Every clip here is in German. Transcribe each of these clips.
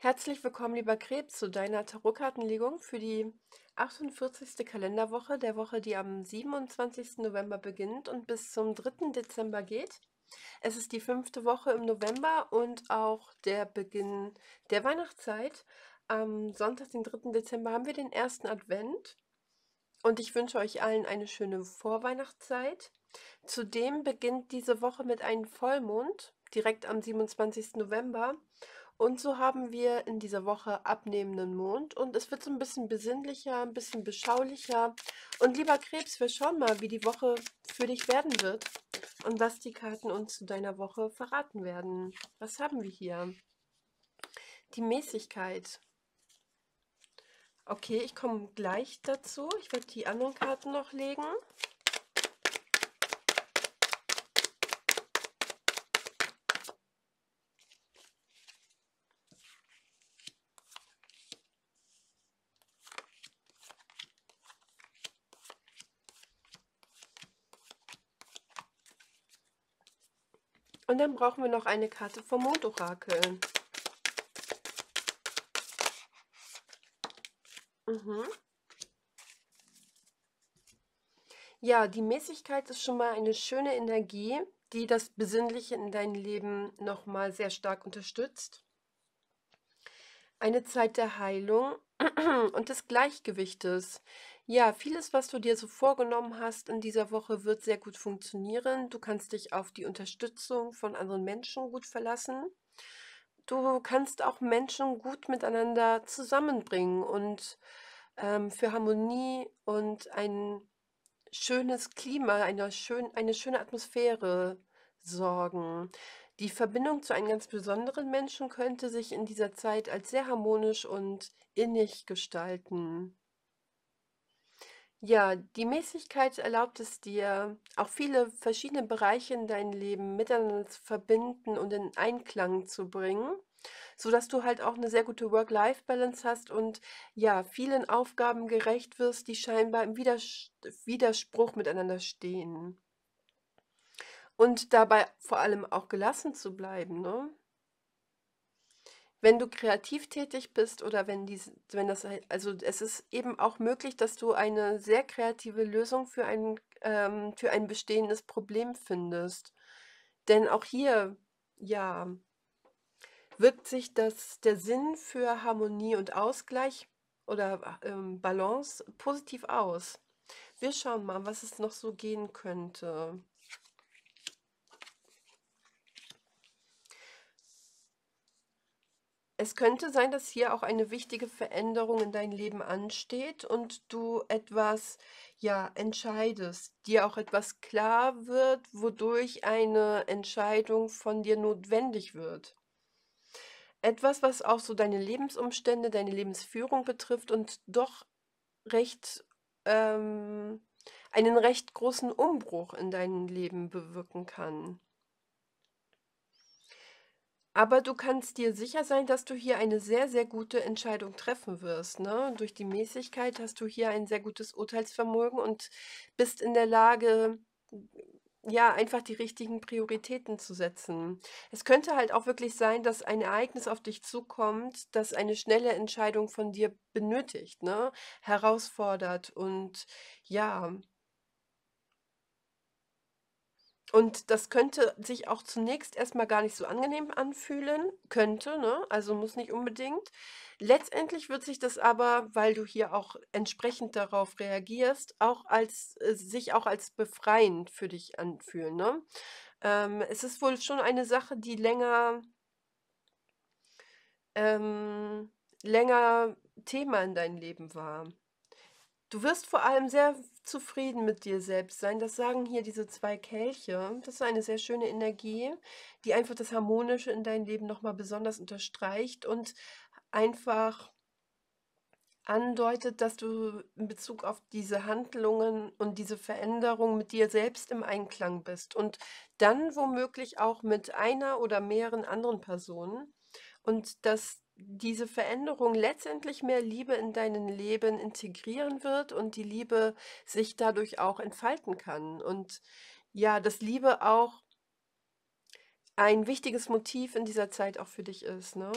Herzlich willkommen, lieber Krebs, zu deiner Tarotkartenlegung für die 48. Kalenderwoche, der Woche, die am 27. November beginnt und bis zum 3. Dezember geht. Es ist die fünfte Woche im November und auch der Beginn der Weihnachtszeit. Am Sonntag, den 3. Dezember, haben wir den ersten Advent. Und ich wünsche euch allen eine schöne Vorweihnachtszeit. Zudem beginnt diese Woche mit einem Vollmond, direkt am 27. November. Und so haben wir in dieser Woche abnehmenden Mond und es wird so ein bisschen besinnlicher, ein bisschen beschaulicher. Und lieber Krebs, wir schauen mal, wie die Woche für dich werden wird und was die Karten uns zu deiner Woche verraten werden. Was haben wir hier? Die Mäßigkeit. Okay, ich komme gleich dazu. Ich werde die anderen Karten noch legen. Und dann brauchen wir noch eine Karte vom Mondorakel. Mhm. Ja, die Mäßigkeit ist schon mal eine schöne Energie, die das Besinnliche in deinem Leben nochmal sehr stark unterstützt. Eine Zeit der Heilung und des Gleichgewichtes. Ja, vieles, was du dir so vorgenommen hast in dieser Woche, wird sehr gut funktionieren. Du kannst dich auf die Unterstützung von anderen Menschen gut verlassen. Du kannst auch Menschen gut miteinander zusammenbringen und ähm, für Harmonie und ein schönes Klima, eine, schön, eine schöne Atmosphäre sorgen. Die Verbindung zu einem ganz besonderen Menschen könnte sich in dieser Zeit als sehr harmonisch und innig gestalten. Ja, die Mäßigkeit erlaubt es dir, auch viele verschiedene Bereiche in deinem Leben miteinander zu verbinden und in Einklang zu bringen, sodass du halt auch eine sehr gute Work-Life-Balance hast und ja, vielen Aufgaben gerecht wirst, die scheinbar im Widers Widerspruch miteinander stehen. Und dabei vor allem auch gelassen zu bleiben, ne? wenn du kreativ tätig bist oder wenn dies, wenn das, halt, also es ist eben auch möglich, dass du eine sehr kreative Lösung für ein, ähm, für ein bestehendes Problem findest. Denn auch hier, ja, wirkt sich das, der Sinn für Harmonie und Ausgleich oder ähm, Balance positiv aus. Wir schauen mal, was es noch so gehen könnte. Es könnte sein, dass hier auch eine wichtige Veränderung in deinem Leben ansteht und du etwas ja entscheidest, dir auch etwas klar wird, wodurch eine Entscheidung von dir notwendig wird. Etwas, was auch so deine Lebensumstände, deine Lebensführung betrifft und doch recht ähm, einen recht großen Umbruch in deinem Leben bewirken kann. Aber du kannst dir sicher sein, dass du hier eine sehr, sehr gute Entscheidung treffen wirst. Ne? Durch die Mäßigkeit hast du hier ein sehr gutes Urteilsvermögen und bist in der Lage, ja, einfach die richtigen Prioritäten zu setzen. Es könnte halt auch wirklich sein, dass ein Ereignis auf dich zukommt, das eine schnelle Entscheidung von dir benötigt, ne? herausfordert und ja, und das könnte sich auch zunächst erstmal gar nicht so angenehm anfühlen, könnte, ne? also muss nicht unbedingt. Letztendlich wird sich das aber, weil du hier auch entsprechend darauf reagierst, auch als äh, sich auch als befreiend für dich anfühlen. Ne? Ähm, es ist wohl schon eine Sache, die länger ähm, länger Thema in deinem Leben war. Du wirst vor allem sehr zufrieden mit dir selbst sein. Das sagen hier diese zwei Kelche. Das ist eine sehr schöne Energie, die einfach das Harmonische in deinem Leben nochmal besonders unterstreicht und einfach andeutet, dass du in Bezug auf diese Handlungen und diese Veränderung mit dir selbst im Einklang bist und dann womöglich auch mit einer oder mehreren anderen Personen und dass diese Veränderung letztendlich mehr Liebe in deinen Leben integrieren wird und die Liebe sich dadurch auch entfalten kann. Und ja, dass Liebe auch ein wichtiges Motiv in dieser Zeit auch für dich ist. Ne?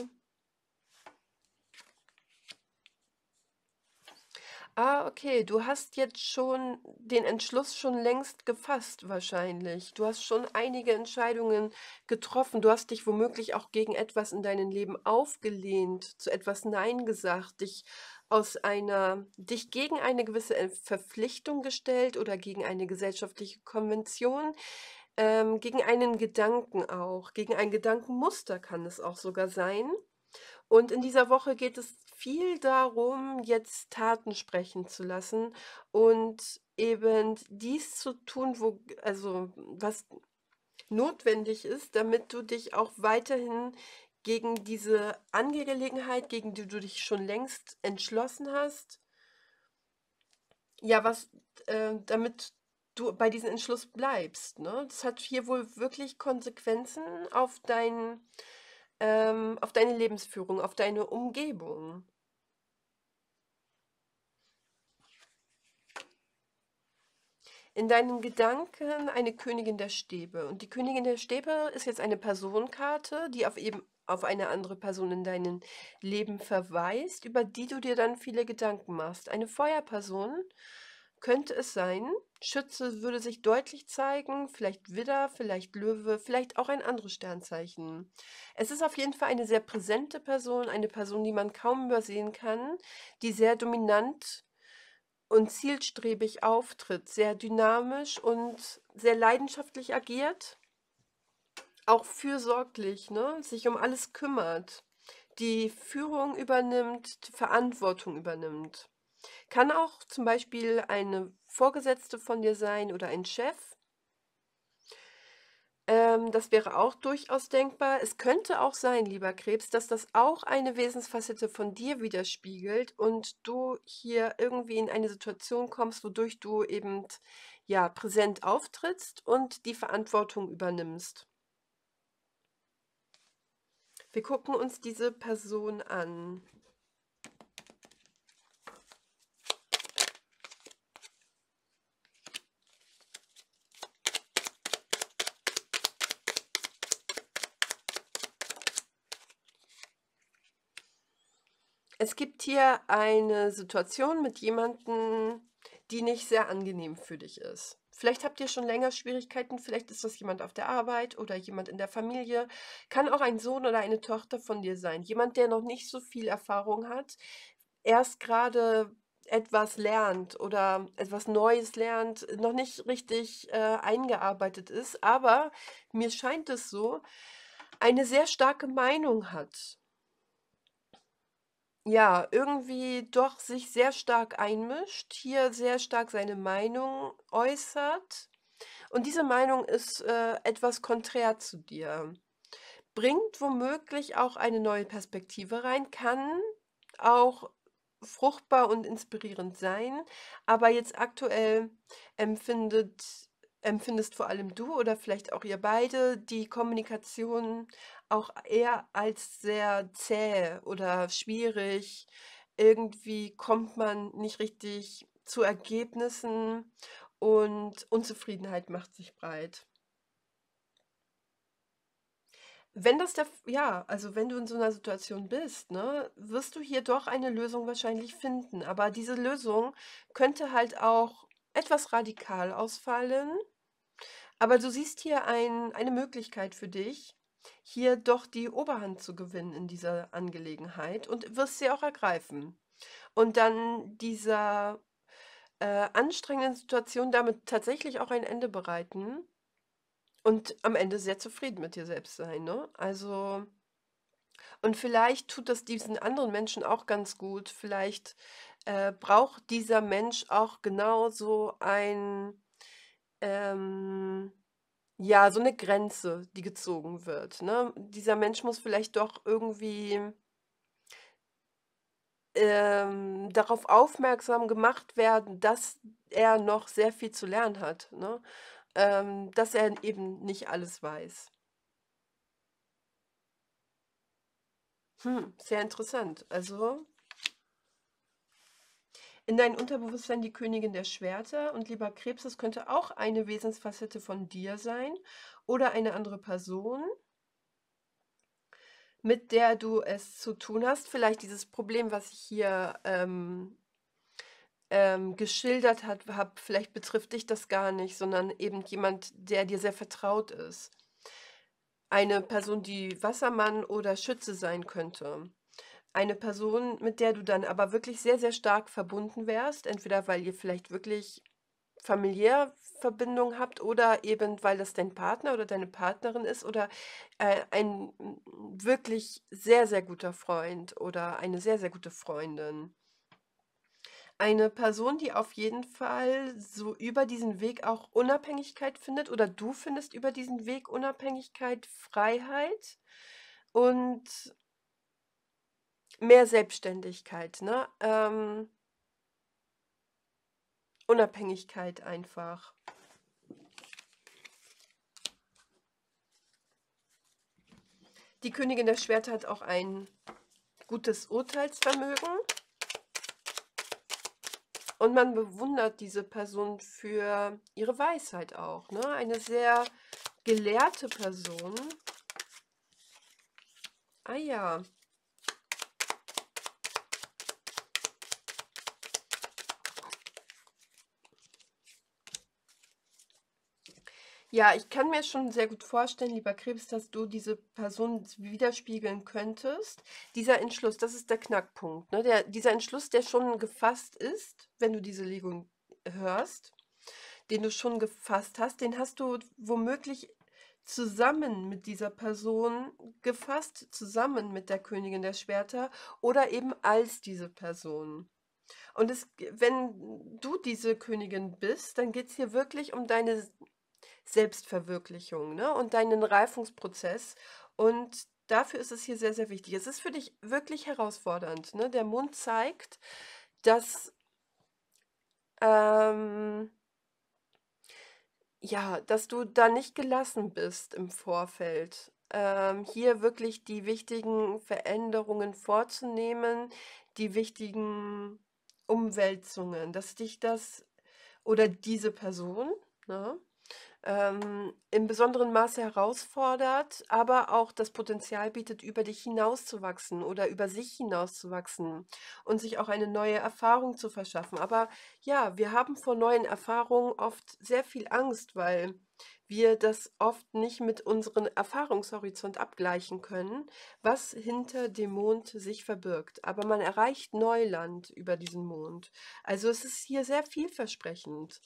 Ah, okay, du hast jetzt schon den Entschluss schon längst gefasst wahrscheinlich. Du hast schon einige Entscheidungen getroffen. Du hast dich womöglich auch gegen etwas in deinem Leben aufgelehnt, zu etwas Nein gesagt, dich aus einer, dich gegen eine gewisse äh, Verpflichtung gestellt oder gegen eine gesellschaftliche Konvention, ähm, gegen einen Gedanken auch, gegen ein Gedankenmuster kann es auch sogar sein. Und in dieser Woche geht es viel darum, jetzt Taten sprechen zu lassen und eben dies zu tun, wo, also was notwendig ist, damit du dich auch weiterhin gegen diese Angelegenheit, gegen die du dich schon längst entschlossen hast, ja, was, äh, damit du bei diesem Entschluss bleibst. Ne? Das hat hier wohl wirklich Konsequenzen auf deinen ähm, auf deine Lebensführung, auf deine Umgebung. in deinen Gedanken eine Königin der Stäbe. Und die Königin der Stäbe ist jetzt eine Personenkarte, die auf, eben, auf eine andere Person in deinem Leben verweist, über die du dir dann viele Gedanken machst. Eine Feuerperson könnte es sein, Schütze würde sich deutlich zeigen, vielleicht Widder, vielleicht Löwe, vielleicht auch ein anderes Sternzeichen. Es ist auf jeden Fall eine sehr präsente Person, eine Person, die man kaum übersehen kann, die sehr dominant und zielstrebig auftritt, sehr dynamisch und sehr leidenschaftlich agiert, auch fürsorglich, ne? sich um alles kümmert, die Führung übernimmt, die Verantwortung übernimmt. Kann auch zum Beispiel eine Vorgesetzte von dir sein oder ein Chef. Ähm, das wäre auch durchaus denkbar. Es könnte auch sein, lieber Krebs, dass das auch eine Wesensfacette von dir widerspiegelt und du hier irgendwie in eine Situation kommst, wodurch du eben ja, präsent auftrittst und die Verantwortung übernimmst. Wir gucken uns diese Person an. Es gibt hier eine Situation mit jemandem, die nicht sehr angenehm für dich ist. Vielleicht habt ihr schon länger Schwierigkeiten, vielleicht ist das jemand auf der Arbeit oder jemand in der Familie. Kann auch ein Sohn oder eine Tochter von dir sein. Jemand, der noch nicht so viel Erfahrung hat, erst gerade etwas lernt oder etwas Neues lernt, noch nicht richtig äh, eingearbeitet ist, aber mir scheint es so, eine sehr starke Meinung hat ja, irgendwie doch sich sehr stark einmischt, hier sehr stark seine Meinung äußert. Und diese Meinung ist äh, etwas konträr zu dir. Bringt womöglich auch eine neue Perspektive rein, kann auch fruchtbar und inspirierend sein, aber jetzt aktuell empfindet empfindest vor allem du oder vielleicht auch ihr beide die Kommunikation auch eher als sehr zäh oder schwierig. Irgendwie kommt man nicht richtig zu Ergebnissen und Unzufriedenheit macht sich breit. Wenn das der, ja, also wenn du in so einer Situation bist, ne, wirst du hier doch eine Lösung wahrscheinlich finden. Aber diese Lösung könnte halt auch etwas radikal ausfallen aber du siehst hier ein, eine Möglichkeit für dich, hier doch die Oberhand zu gewinnen in dieser Angelegenheit und wirst sie auch ergreifen. Und dann dieser äh, anstrengenden Situation damit tatsächlich auch ein Ende bereiten und am Ende sehr zufrieden mit dir selbst sein. Ne? Also, und vielleicht tut das diesen anderen Menschen auch ganz gut. Vielleicht äh, braucht dieser Mensch auch genauso ein ähm, ja, so eine Grenze, die gezogen wird. Ne? Dieser Mensch muss vielleicht doch irgendwie ähm, darauf aufmerksam gemacht werden, dass er noch sehr viel zu lernen hat, ne? Ähm, dass er eben nicht alles weiß. Hm, sehr interessant. Also in deinem Unterbewusstsein die Königin der Schwerter und lieber Krebs, das könnte auch eine Wesensfacette von dir sein oder eine andere Person, mit der du es zu tun hast. Vielleicht dieses Problem, was ich hier ähm, ähm, geschildert habe, vielleicht betrifft dich das gar nicht, sondern eben jemand, der dir sehr vertraut ist. Eine Person, die Wassermann oder Schütze sein könnte eine Person, mit der du dann aber wirklich sehr, sehr stark verbunden wärst, entweder weil ihr vielleicht wirklich familiär Verbindung habt oder eben weil das dein Partner oder deine Partnerin ist oder äh, ein wirklich sehr, sehr guter Freund oder eine sehr, sehr gute Freundin. Eine Person, die auf jeden Fall so über diesen Weg auch Unabhängigkeit findet oder du findest über diesen Weg Unabhängigkeit, Freiheit und mehr Selbstständigkeit, ne? Ähm, Unabhängigkeit einfach. Die Königin der Schwerter hat auch ein gutes Urteilsvermögen. Und man bewundert diese Person für ihre Weisheit auch. Ne? Eine sehr gelehrte Person. Ah ja, Ja, ich kann mir schon sehr gut vorstellen, lieber Krebs, dass du diese Person widerspiegeln könntest. Dieser Entschluss, das ist der Knackpunkt. Ne? Der, dieser Entschluss, der schon gefasst ist, wenn du diese Legung hörst, den du schon gefasst hast, den hast du womöglich zusammen mit dieser Person gefasst, zusammen mit der Königin der Schwerter oder eben als diese Person. Und es, wenn du diese Königin bist, dann geht es hier wirklich um deine Selbstverwirklichung ne? und deinen Reifungsprozess. Und dafür ist es hier sehr, sehr wichtig. Es ist für dich wirklich herausfordernd. Ne? Der Mund zeigt, dass, ähm, ja, dass du da nicht gelassen bist im Vorfeld. Ähm, hier wirklich die wichtigen Veränderungen vorzunehmen, die wichtigen Umwälzungen, dass dich das oder diese Person, ne, ähm, im besonderen Maße herausfordert, aber auch das Potenzial bietet, über dich hinauszuwachsen oder über sich hinauszuwachsen und sich auch eine neue Erfahrung zu verschaffen. Aber ja, wir haben vor neuen Erfahrungen oft sehr viel Angst, weil wir das oft nicht mit unserem Erfahrungshorizont abgleichen können, was hinter dem Mond sich verbirgt. Aber man erreicht Neuland über diesen Mond. Also es ist hier sehr vielversprechend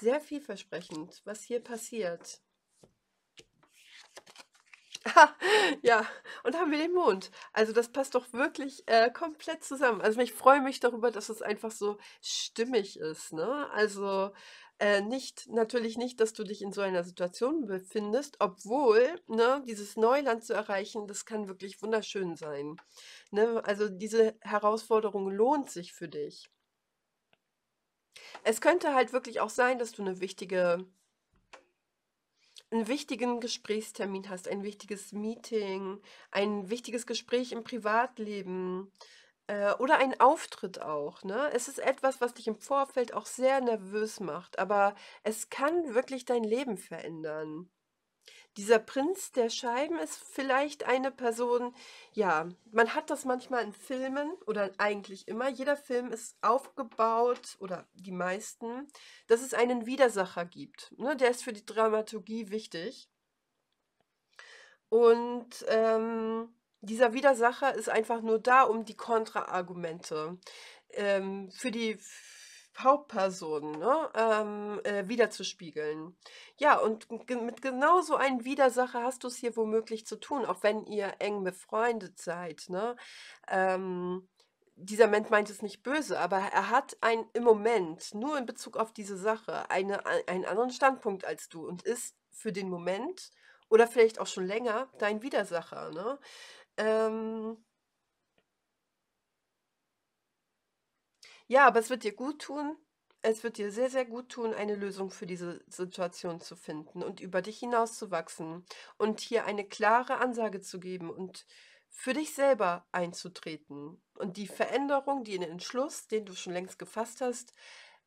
sehr vielversprechend, was hier passiert. ja, und haben wir den Mond. Also das passt doch wirklich äh, komplett zusammen. Also ich freue mich darüber, dass es einfach so stimmig ist. Ne? Also äh, nicht, natürlich nicht, dass du dich in so einer Situation befindest, obwohl ne, dieses Neuland zu erreichen, das kann wirklich wunderschön sein. Ne? Also diese Herausforderung lohnt sich für dich. Es könnte halt wirklich auch sein, dass du eine wichtige, einen wichtigen Gesprächstermin hast, ein wichtiges Meeting, ein wichtiges Gespräch im Privatleben äh, oder einen Auftritt auch. Ne? Es ist etwas, was dich im Vorfeld auch sehr nervös macht, aber es kann wirklich dein Leben verändern. Dieser Prinz der Scheiben ist vielleicht eine Person, ja, man hat das manchmal in Filmen oder eigentlich immer. Jeder Film ist aufgebaut oder die meisten, dass es einen Widersacher gibt. Ne? Der ist für die Dramaturgie wichtig. Und ähm, dieser Widersacher ist einfach nur da, um die Kontraargumente ähm, für die Hauptpersonen ne, ähm, äh, wiederzuspiegeln. Ja, und mit genau so einem Widersacher hast du es hier womöglich zu tun, auch wenn ihr eng befreundet seid. Ne? Ähm, dieser Mensch meint es nicht böse, aber er hat ein, im Moment, nur in Bezug auf diese Sache, eine, einen anderen Standpunkt als du und ist für den Moment oder vielleicht auch schon länger dein Widersacher. Ne? Ähm, Ja, aber es wird dir gut tun. Es wird dir sehr, sehr gut tun, eine Lösung für diese Situation zu finden und über dich hinauszuwachsen und hier eine klare Ansage zu geben und für dich selber einzutreten und die Veränderung, den Entschluss, den du schon längst gefasst hast,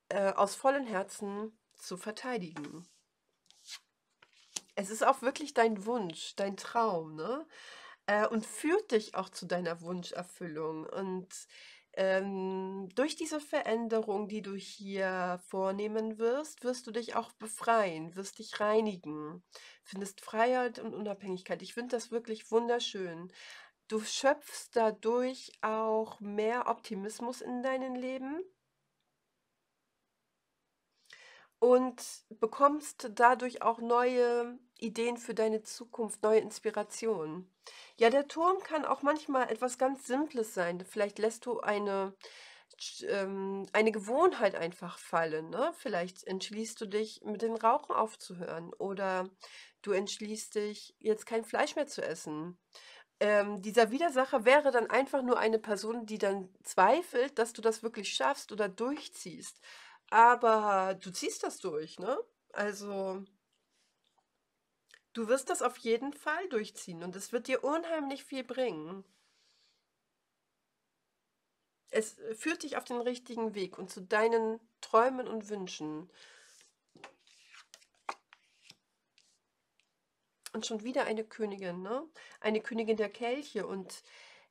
äh, aus vollem Herzen zu verteidigen. Es ist auch wirklich dein Wunsch, dein Traum, ne? Äh, und führt dich auch zu deiner Wunscherfüllung. Und ähm, durch diese Veränderung, die du hier vornehmen wirst, wirst du dich auch befreien, wirst dich reinigen, findest Freiheit und Unabhängigkeit. Ich finde das wirklich wunderschön. Du schöpfst dadurch auch mehr Optimismus in deinem Leben und bekommst dadurch auch neue Ideen für deine Zukunft, neue Inspirationen. Ja, der Turm kann auch manchmal etwas ganz Simples sein. Vielleicht lässt du eine, ähm, eine Gewohnheit einfach fallen. Ne? Vielleicht entschließt du dich, mit dem Rauchen aufzuhören oder du entschließt dich, jetzt kein Fleisch mehr zu essen. Ähm, dieser Widersacher wäre dann einfach nur eine Person, die dann zweifelt, dass du das wirklich schaffst oder durchziehst. Aber du ziehst das durch, ne? Also, du wirst das auf jeden Fall durchziehen und es wird dir unheimlich viel bringen. Es führt dich auf den richtigen Weg und zu deinen Träumen und Wünschen. Und schon wieder eine Königin, ne? Eine Königin der Kelche und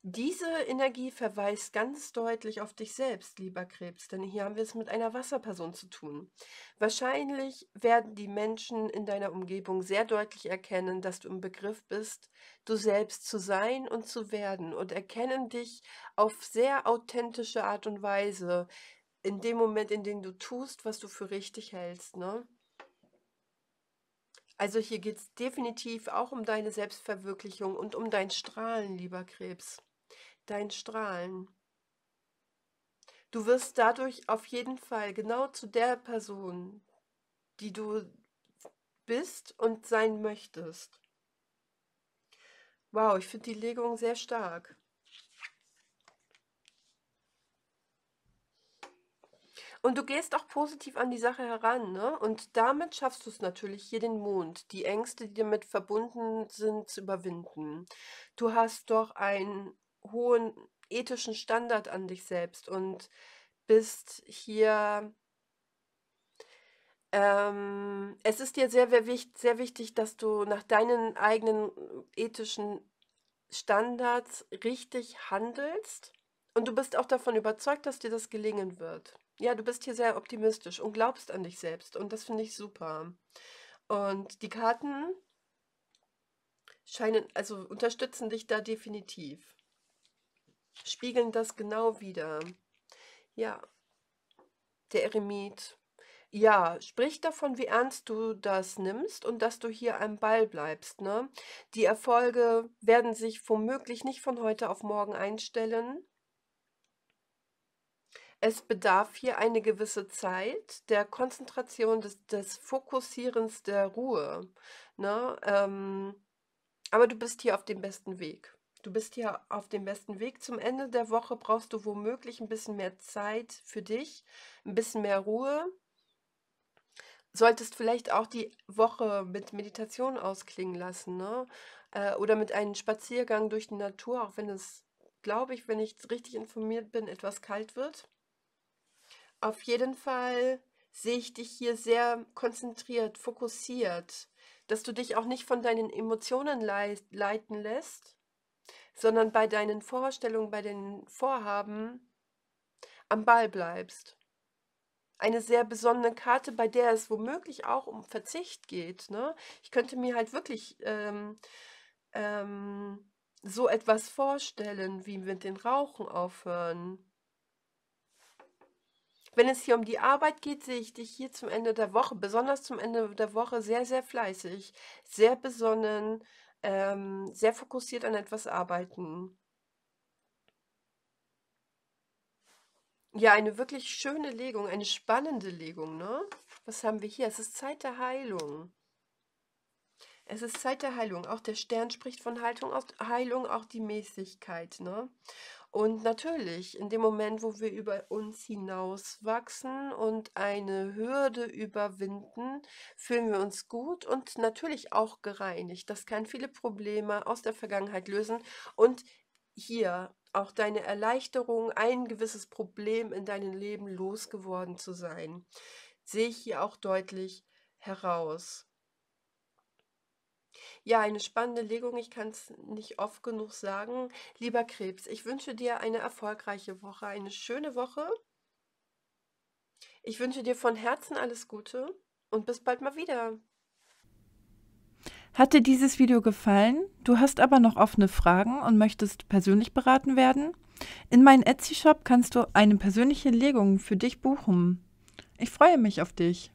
diese Energie verweist ganz deutlich auf dich selbst, lieber Krebs, denn hier haben wir es mit einer Wasserperson zu tun. Wahrscheinlich werden die Menschen in deiner Umgebung sehr deutlich erkennen, dass du im Begriff bist, du selbst zu sein und zu werden und erkennen dich auf sehr authentische Art und Weise in dem Moment, in dem du tust, was du für richtig hältst, ne? Also hier geht es definitiv auch um deine Selbstverwirklichung und um dein Strahlen, lieber Krebs dein Strahlen. Du wirst dadurch auf jeden Fall genau zu der Person, die du bist und sein möchtest. Wow, ich finde die Legung sehr stark. Und du gehst auch positiv an die Sache heran, ne? Und damit schaffst du es natürlich, hier den Mond, die Ängste, die damit verbunden sind, zu überwinden. Du hast doch ein hohen ethischen Standard an dich selbst und bist hier. Ähm, es ist dir sehr, sehr wichtig, dass du nach deinen eigenen ethischen Standards richtig handelst und du bist auch davon überzeugt, dass dir das gelingen wird. Ja, du bist hier sehr optimistisch und glaubst an dich selbst und das finde ich super. Und die Karten scheinen, also unterstützen dich da definitiv spiegeln das genau wieder. Ja, der Eremit. Ja, sprich davon, wie ernst du das nimmst und dass du hier am Ball bleibst. Ne? Die Erfolge werden sich womöglich nicht von heute auf morgen einstellen. Es bedarf hier eine gewisse Zeit der Konzentration, des, des Fokussierens, der Ruhe. Ne? Ähm, aber du bist hier auf dem besten Weg. Du bist ja auf dem besten Weg. Zum Ende der Woche brauchst du womöglich ein bisschen mehr Zeit für dich, ein bisschen mehr Ruhe. Solltest vielleicht auch die Woche mit Meditation ausklingen lassen, ne? Äh, oder mit einem Spaziergang durch die Natur, auch wenn es, glaube ich, wenn ich richtig informiert bin, etwas kalt wird. Auf jeden Fall sehe ich dich hier sehr konzentriert, fokussiert, dass du dich auch nicht von deinen Emotionen leiten lässt sondern bei deinen Vorstellungen, bei den Vorhaben am Ball bleibst. Eine sehr besondere Karte, bei der es womöglich auch um Verzicht geht. Ne? Ich könnte mir halt wirklich ähm, ähm, so etwas vorstellen, wie mit den Rauchen aufhören. Wenn es hier um die Arbeit geht, sehe ich dich hier zum Ende der Woche, besonders zum Ende der Woche, sehr, sehr fleißig, sehr besonnen, ähm, sehr fokussiert an etwas arbeiten. Ja, eine wirklich schöne Legung, eine spannende Legung, ne? Was haben wir hier? Es ist Zeit der Heilung. Es ist Zeit der Heilung. Auch der Stern spricht von Haltung, Heilung, auch die Mäßigkeit, ne? Und natürlich, in dem Moment, wo wir über uns hinauswachsen und eine Hürde überwinden, fühlen wir uns gut und natürlich auch gereinigt. Das kann viele Probleme aus der Vergangenheit lösen und hier auch deine Erleichterung, ein gewisses Problem in deinem Leben losgeworden zu sein, sehe ich hier auch deutlich heraus. Ja, eine spannende Legung, ich kann es nicht oft genug sagen. Lieber Krebs, ich wünsche dir eine erfolgreiche Woche, eine schöne Woche. Ich wünsche dir von Herzen alles Gute und bis bald mal wieder. Hat dir dieses Video gefallen? Du hast aber noch offene Fragen und möchtest persönlich beraten werden? In meinem Etsy-Shop kannst du eine persönliche Legung für dich buchen. Ich freue mich auf dich.